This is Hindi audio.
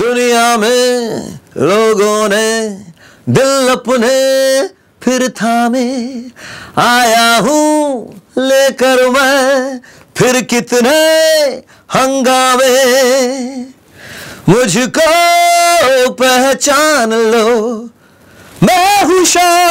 दुनिया में लोगों ने दिल अपने फिर थामे आया हूं लेकर मैं फिर कितने हंगामे मुझको पहचान लो मैं हूं शाह